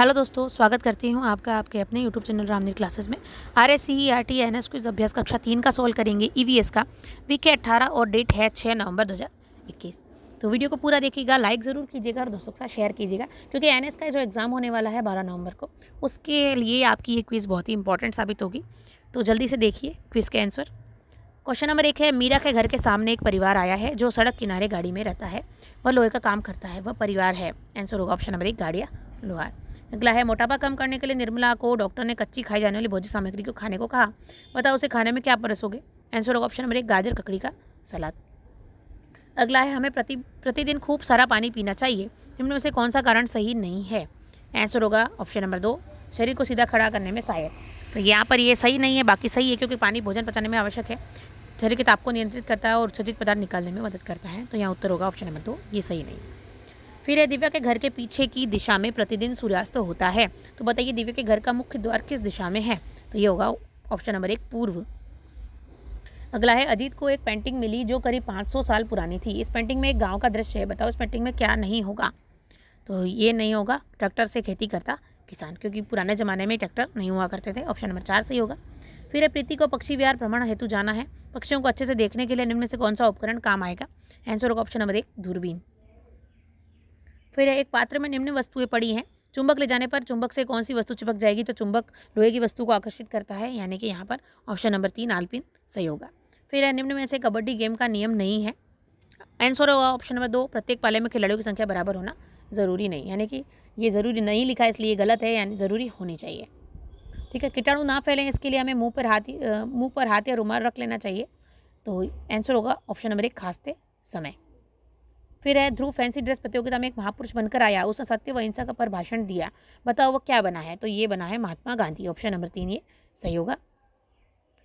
hello दोस्तों स्वागत करती हूँ आपका आपके अपने यूट्यूब चैनल रामनीर क्लासेस में R S C E R T N S कुछ अभ्यास कक्षा तीन का सॉल्व करेंगे ई वी एस का वीक है अट्ठारह और डेट है छः नवंबर दो हज़ार इक्कीस तो वीडियो को पूरा देखिएगा लाइक ज़रूर कीजिएगा और दोस्तों के साथ शेयर कीजिएगा क्योंकि एन का जो एग्ज़ाम होने वाला है बारह नवंबर को उसके लिए आपकी ये क्विज़ बहुत ही इंपॉर्टेंट साबित होगी तो जल्दी से देखिए क्विज़ के आंसर क्वेश्चन नंबर एक है मीरा के घर के सामने एक परिवार आया है जो सड़क किनारे गाड़ी में रहता है वह लोहे का काम करता है वह परिवार है आंसर होगा ऑप्शन नंबर एक गाड़िया लोहार अगला है मोटापा कम करने के लिए निर्मला को डॉक्टर ने कच्ची खाई जाने वाली भोज्य सामग्री को खाने को कहा बताओ उसे खाने में क्या परसोगे आंसर होगा ऑप्शन नंबर एक गाजर ककड़ी का सलाद अगला है हमें प्रति प्रतिदिन खूब सारा पानी पीना चाहिए निम्न में से कौन सा कारण सही नहीं है आंसर होगा ऑप्शन नंबर दो शरीर को सीधा खड़ा करने में सहायक तो यहाँ पर ये सही नहीं है बाकी सही है क्योंकि पानी भोजन पचाने में आवश्यक है शरीर के ताप को नियंत्रित करता है और उत्सर्जित पदार्थ निकालने में मदद करता है तो यहाँ उत्तर होगा ऑप्शन नंबर दो ये सही नहीं है फिर है दिव्या के घर के पीछे की दिशा में प्रतिदिन सूर्यास्त होता है तो बताइए दिव्या के घर का मुख्य द्वार किस दिशा में है तो ये होगा ऑप्शन नंबर एक पूर्व अगला है अजीत को एक पेंटिंग मिली जो करीब 500 साल पुरानी थी इस पेंटिंग में एक गांव का दृश्य है बताओ इस पेंटिंग में क्या नहीं होगा तो ये नहीं होगा ट्रैक्टर से खेती करता किसान क्योंकि पुराने ज़माने में ट्रैक्टर नहीं हुआ करते थे ऑप्शन नंबर चार सही होगा फिर है प्रीति को पक्षी विहार भ्रमण हेतु जाना है पक्षियों को अच्छे से देखने के लिए निम्न से कौन सा उपकरण काम आएगा आंसर होगा ऑप्शन नंबर एक दूरबीन फिर एक पात्र में निम्न वस्तुएं पड़ी हैं चुंबक ले जाने पर चुंबक से कौन सी वस्तु चिपक जाएगी तो चुंबक लोहे की वस्तु को आकर्षित करता है यानी कि यहाँ पर ऑप्शन नंबर तीन आलपिन सही होगा फिर निम्न में से कबड्डी गेम का नियम नहीं है आंसर होगा ऑप्शन नंबर दो प्रत्येक पाले में खिलाड़ियों की संख्या बराबर होना ज़रूरी नहीं यानी कि ये ज़रूरी नहीं लिखा इसलिए गलत है यानी ज़रूरी होनी चाहिए ठीक है कीटाणु ना फैलें इसके लिए हमें मुंह पर हाथी मुंह पर हाथ या रुमाल रख लेना चाहिए तो आंसर होगा ऑप्शन नंबर एक खांसते समय फिर है ध्रुव फैंसी ड्रेस प्रतियोगिता में एक महापुरुष बनकर आया उसने सत्य व अहिंसा का पर भाषण दिया बताओ वो क्या बना है तो ये बना है महात्मा गांधी ऑप्शन नंबर तीन ये सही होगा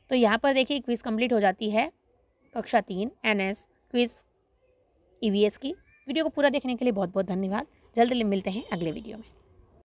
तो यहाँ पर देखिए क्विज कंप्लीट हो जाती है कक्षा तीन एन एस क्विज ई की वीडियो को पूरा देखने के लिए बहुत बहुत धन्यवाद जल्द मिलते हैं अगले वीडियो में